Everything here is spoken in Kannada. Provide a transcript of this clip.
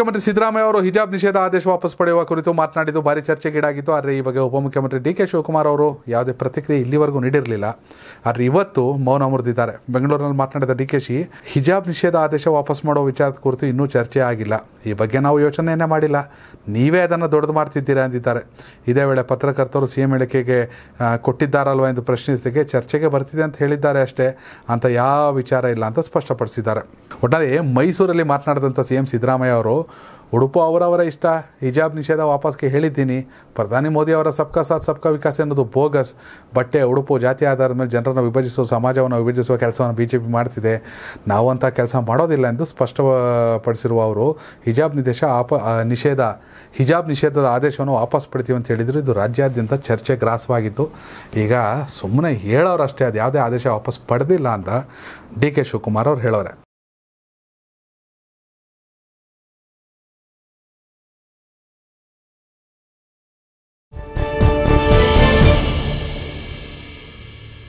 ಮುಖ್ಯಮಂತ್ರಿ ಸಿದ್ದರಾಮಯ್ಯ ಅವರು ಹಿಜಾಬ್ ನಿಷೇಧ ಆದೇಶ ವಾಪಸ್ ಪಡೆಯುವ ಕುರಿತು ಮಾತನಾಡಿದ್ದು ಭಾರಿ ಚರ್ಚೆಗೀಡಾಗಿತ್ತು ಆದರೆ ಈ ಬಗ್ಗೆ ಉಪಮುಖ್ಯಮಂತ್ರಿ ಡಿ ಕೆ ಶಿವಕುಮಾರ್ ಅವರು ಯಾವುದೇ ಪ್ರತಿಕ್ರಿಯೆ ಇಲ್ಲಿವರೆಗೂ ನೀಡಿರಲಿಲ್ಲ ಆದರೆ ಇವತ್ತು ಮೌನ ಮುರಿದಿದ್ದಾರೆ ಬೆಂಗಳೂರಿನಲ್ಲಿ ಮಾತನಾಡಿದ ಡಿ ಕೆ ಶಿ ಹಿಜಾಬ್ ನಿಷೇಧ ಆದೇಶ ವಾಪಸ್ ಮಾಡುವ ವಿಚಾರದ ಕುರಿತು ಇನ್ನೂ ಚರ್ಚೆ ಆಗಿಲ್ಲ ಈ ಬಗ್ಗೆ ನಾವು ಯೋಚನೆಯನ್ನೇ ಮಾಡಿಲ್ಲ ನೀವೇ ಅದನ್ನು ದೊಡ್ಡದು ಮಾಡ್ತಿದ್ದೀರಾ ಅಂದಿದ್ದಾರೆ ಇದೇ ವೇಳೆ ಪತ್ರಕರ್ತರು ಸಿ ಎಂ ಹೇಳಿಕೆಗೆ ಕೊಟ್ಟಿದ್ದಾರಲ್ವ ಎಂದು ಪ್ರಶ್ನಿಸಿದಕ್ಕೆ ಚರ್ಚೆಗೆ ಬರ್ತಿದೆ ಅಂತ ಹೇಳಿದ್ದಾರೆ ಅಷ್ಟೇ ಅಂತ ಯಾವ ವಿಚಾರ ಇಲ್ಲ ಅಂತ ಸ್ಪಷ್ಟಪಡಿಸಿದ್ದಾರೆ ಒಟ್ಟಾರೆ ಮೈಸೂರಲ್ಲಿ ಮಾತನಾಡಿದಂಥ ಸಿ ಎಂ ಸಿದ್ದರಾಮಯ್ಯ ಅವರು ಉಡುಪು ಅವರವರ ಇಷ್ಟ ಹಿಜಾಬ್ ನಿಷೇಧ ವಾಪಸ್ಗೆ ಹೇಳಿದ್ದೀನಿ ಪ್ರಧಾನಿ ಮೋದಿ ಅವರ ಸಬ್ಕಾ ಸಾಥ್ ಸಬ್ಕಾ ವಿಕಾಸ್ ಅನ್ನೋದು ಬೋಗಸ್ ಬಟ್ಟೆ ಉಡುಪು ಜಾತಿ ಆಧಾರದ ಮೇಲೆ ಜನರನ್ನು ವಿಭಜಿಸುವ ಸಮಾಜವನ್ನು ವಿಭಜಿಸುವ ಕೆಲಸವನ್ನು ಬಿ ಜೆ ಪಿ ಮಾಡ್ತಿದೆ ನಾವಂಥ ಕೆಲಸ ಮಾಡೋದಿಲ್ಲ ಎಂದು ಸ್ಪಷ್ಟಪಡಿಸಿರುವ ಅವರು ಹಿಜಾಬ್ ನಿದೇಶ ಆಪ ನಿಷೇಧ ಹಿಜಾಬ್ ನಿಷೇಧದ ಆದೇಶವನ್ನು ವಾಪಸ್ ಪಡ್ತೀವಿ ಅಂತ ಹೇಳಿದರು ಇದು ರಾಜ್ಯಾದ್ಯಂತ ಚರ್ಚೆ ಗ್ರಾಸವಾಗಿತ್ತು ಈಗ ಸುಮ್ಮನೆ ಹೇಳೋರು ಅಷ್ಟೇ ಅದು ಯಾವುದೇ ಆದೇಶ ವಾಪಸ್ ಪಡೆದಿಲ್ಲ ಅಂತ ಡಿ ಕೆ ಶಿವಕುಮಾರ್ ಅವರು ಹೇಳೋರೆ